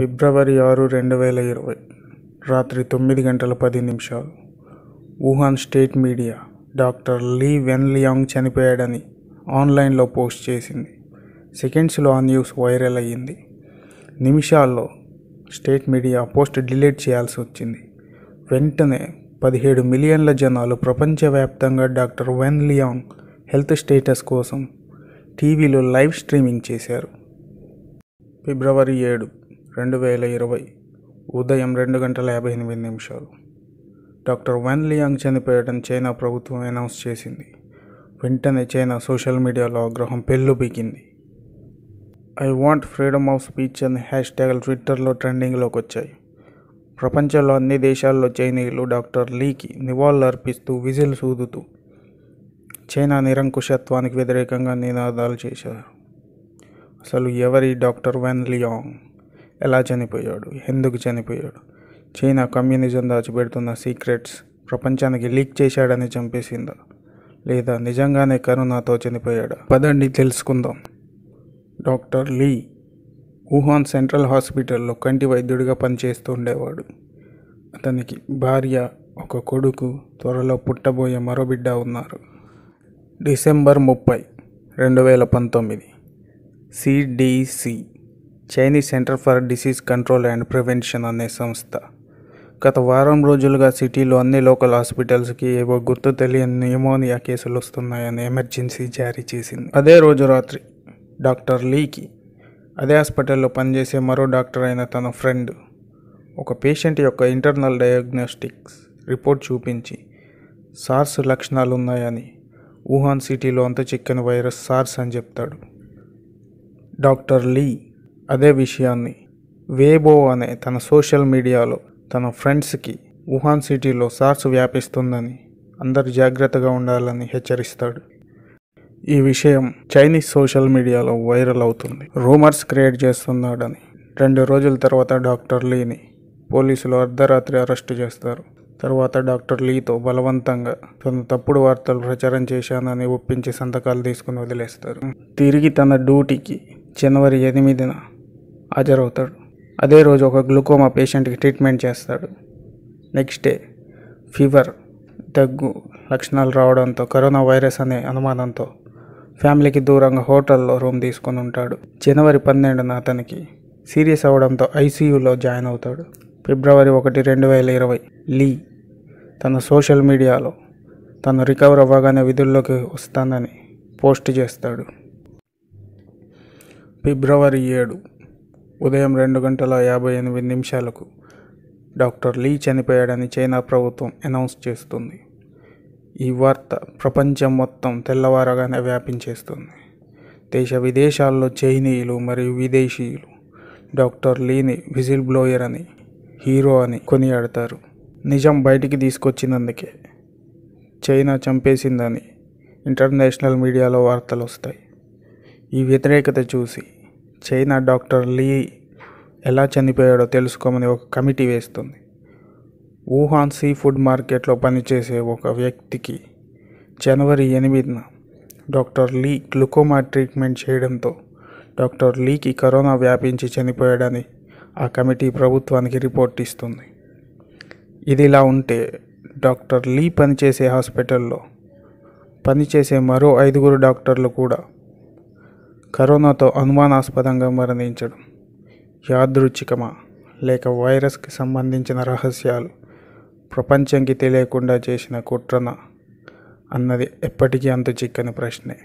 ఫిబ్రవరి ఆరు రెండు వేల ఇరవై రాత్రి తొమ్మిది గంటల పది నిమిషాలు Wuhan state media doctor Li Wenliang చనిపోయాడని ఆన్లైన్లో పోస్ట్ చేసింది సెకండ్స్లో ఆ న్యూస్ వైరల్ అయ్యింది నిమిషాల్లో స్టేట్ మీడియా పోస్ట్ డిలీట్ చేయాల్సి వచ్చింది వెంటనే పదిహేడు మిలియన్ల జనాలు ప్రపంచవ్యాప్తంగా doctor Wenliang health status కోసం టీవీలో లైవ్ స్ట్రీమింగ్ చేశారు ఫిబ్రవరి ఏడు రెండు వేల ఇరవై ఉదయం రెండు గంటల యాభై ఎనిమిది నిమిషాలు డాక్టర్ వెన్ లియాంగ్ చనిపోయడం చైనా ప్రభుత్వం అనౌన్స్ చేసింది వెంటనే చైనా సోషల్ మీడియాలో ఆగ్రహం బిగింది I want freedom of speech అనే హ్యాష్ ట్యాగ్లు ట్విట్టర్లో ట్రెండింగ్లోకి వచ్చాయి ప్రపంచంలో అన్ని దేశాల్లో చైనీయులు డాక్టర్ లీకి నివాళులు అర్పిస్తూ విజిల్ సూదుతూ చైనా నిరంకుశత్వానికి వ్యతిరేకంగా నినాదాలు చేశారు అసలు ఎవరి డాక్టర్ వెన్ లియాంగ్ ఎలా చనిపోయాడు ఎందుకు చనిపోయాడు చైనా కమ్యూనిజం దాచిపెడుతున్న సీక్రెట్స్ ప్రపంచానికి లీక్ చేశాడని చంపేసిందా లేదా నిజంగానే కరోనాతో చనిపోయాడా పదండి తెలుసుకుందాం డాక్టర్ లీ వుహాన్ సెంట్రల్ హాస్పిటల్లో కంటి వైద్యుడిగా ఉండేవాడు అతనికి భార్య ఒక కొడుకు త్వరలో పుట్టబోయే మరో బిడ్డ ఉన్నారు డిసెంబర్ ముప్పై రెండు వేల పంతొమ్మిది CDC Chinese center for disease control and prevention అనే సంస్థ గత వారం రోజులుగా సిటీలో అన్ని లోకల్ హాస్పిటల్స్కి ఏవో గుర్తు తెలియని న్యూమోనియా కేసులు వస్తున్నాయని ఎమర్జెన్సీ జారీ చేసింది అదే రోజు రాత్రి డాక్టర్ లీకి అదే హాస్పిటల్లో పనిచేసే మరో డాక్టర్ అయిన తన ఫ్రెండ్ ఒక పేషెంట్ యొక్క ఇంటర్నల్ డయాగ్నోస్టిక్స్ రిపోర్ట్ చూపించి సార్స్ లక్షణాలు ఉన్నాయని వుహాన్ సిటీలో అంత చిక్కని వైరస్ సార్స్ అని చెప్తాడు డాక్టర్ లీ అదే విషయాన్ని వేబో అనే తన సోషల్ మీడియాలో తన ఫ్రెండ్స్కి వుహాన్ సిటీలో సార్స్ వ్యాపిస్తుందని అందరు జాగ్రత్తగా ఉండాలని హెచ్చరిస్తాడు ఈ విషయం చైనీస్ సోషల్ మీడియాలో వైరల్ అవుతుంది రూమర్స్ క్రియేట్ చేస్తున్నాడని రెండు రోజుల తర్వాత డాక్టర్ లీని పోలీసులు అర్ధరాత్రి అరెస్టు చేస్తారు తర్వాత డాక్టర్ లీతో బలవంతంగా తను తప్పుడు వార్తలు ప్రచారం చేశానని ఒప్పించి సంతకాలు తీసుకుని వదిలేస్తారు తిరిగి తన డ్యూటీకి జనవరి ఎనిమిదిన హాజరవుతాడు అదే రోజు ఒక గ్లూకోమా పేషెంట్కి ట్రీట్మెంట్ చేస్తాడు నెక్స్ట్ డే ఫీవర్ దగ్గు లక్షణాలు రావడంతో కరోనా వైరస్ అనే అనుమానంతో ఫ్యామిలీకి దూరంగా హోటల్లో రూమ్ తీసుకొని ఉంటాడు జనవరి పన్నెండున అతనికి సీరియస్ అవడంతో ఐసీయూలో జాయిన్ అవుతాడు ఫిబ్రవరి ఒకటి రెండు వేల ఇరవై లీ తన సోషల్ మీడియాలో తను రికవర్ అవ్వగానే విధుల్లోకి వస్తానని పోస్ట్ చేస్తాడు ఫిబ్రవరి ఏడు ఉదయం రెండు గంటల యాభై ఎనిమిది నిమిషాలకు డాక్టర్ లీ చనిపోయాడని చైనా ప్రభుత్వం అనౌన్స్ చేస్తుంది ఈ వార్త ప్రపంచం మొత్తం తెల్లవారగానే వ్యాపించేస్తుంది దేశ విదేశాల్లో చైనీయులు మరియు విదేశీయులు డాక్టర్ లీని విజిల్ బ్లోయర్ అని హీరో అని కొనియాడతారు నిజం బయటికి తీసుకొచ్చినందుకే చైనా చంపేసిందని ఇంటర్నేషనల్ మీడియాలో వార్తలు వస్తాయి ఈ వ్యతిరేకత చూసి చైనా డాక్టర్ లీ ఎలా చనిపోయాడో తెలుసుకోమని ఒక కమిటీ వేస్తుంది వుహాన్ సీ ఫుడ్ మార్కెట్లో పనిచేసే ఒక వ్యక్తికి జనవరి ఎనిమిదిన డాక్టర్ లీ గ్లుకోమా ట్రీట్మెంట్ చేయడంతో డాక్టర్ లీకి కరోనా వ్యాపించి చనిపోయాడని ఆ కమిటీ ప్రభుత్వానికి రిపోర్ట్ ఇస్తుంది ఇది ఇలా ఉంటే డాక్టర్ లీ పనిచేసే హాస్పిటల్లో పనిచేసే మరో ఐదుగురు డాక్టర్లు కూడా కరోనాతో అనుమానాస్పదంగా మరణించడం యాదృచ్ఛికమా లేక వైరస్కి సంబంధించిన రహస్యాలు ప్రపంచంకి తెలియకుండా చేసిన కుట్రన అన్నది ఎప్పటికీ అంతు చిక్కని ప్రశ్నే